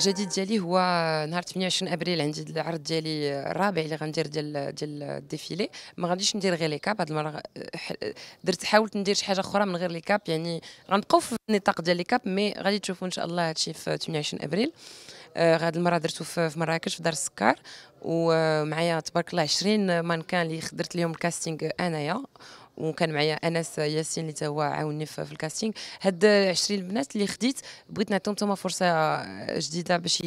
الجديد ديالي هو نهار 28 ابريل عندي العرض ديالي الرابع اللي غندير ديال ديال الديفيلي ما غاديش ندير غير لي كاب هاد المره درت حاولت ندير شي حاجه اخرى من غير لي كاب يعني غنبقاو في النطاق ديال لي كاب مي غادي تشوفوا ان شاء الله هادشي في 28 ابريل هاد آه، المره درتو في مراكش في دار السكر ومعايا آه، تبارك الله 20 مانكان اللي درت لهم الكاستينغ انايا وكان معايا انس ياسين اللي هو عاوني في الكاستينغ هاد 20 البنات اللي خديت بغيت نعطيهم توما فرصه آه، جديده باش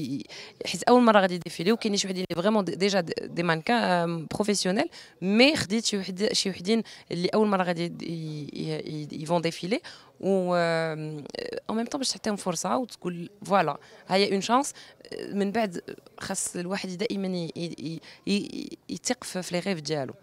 حيت اول مره غادي يديفيليو كاين شي وحدين اللي فريمون ديجا دي مانكان بروفيسيونيل آه، مي خديت شي وحد شي وحدين اللي اول مره غادي يفون ديفيلي و او ميم طون باش تعطيهم فرصه وتقول فوالا هي اون شانس من بعد خاص الواحد دائما يثق في لي ريف ديالو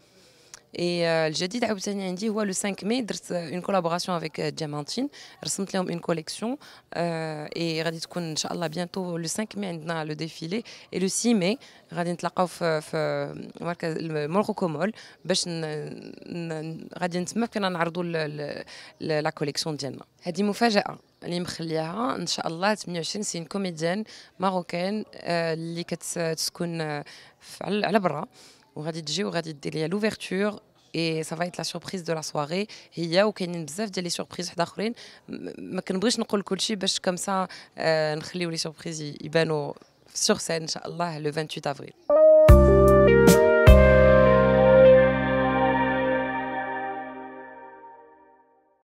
اي الجديد عاوتاني عندي هو لو 5 ماي درت اون كولابوراسيون افيك جامانتين رسمت لهم اون كوليكسيون اي غادي تكون ان شاء الله بيانتو لو 5 ماي عندنا لو ديفيلي اي لو 6 ماي غادي نتلاقاو في في مركز موركو مول باش غادي نتما كنا نعرضوا لا كوليكسيون ديالنا هذه مفاجاه اللي مخليها ان شاء الله 28 سين كوميديان ماروكان اللي كتسكن على برا au Radit à l'ouverture. Et ça va être la surprise de la soirée. Il y a de surprises Je ne pas dire comme ça, euh, on les surprises sur scène, le 28 avril.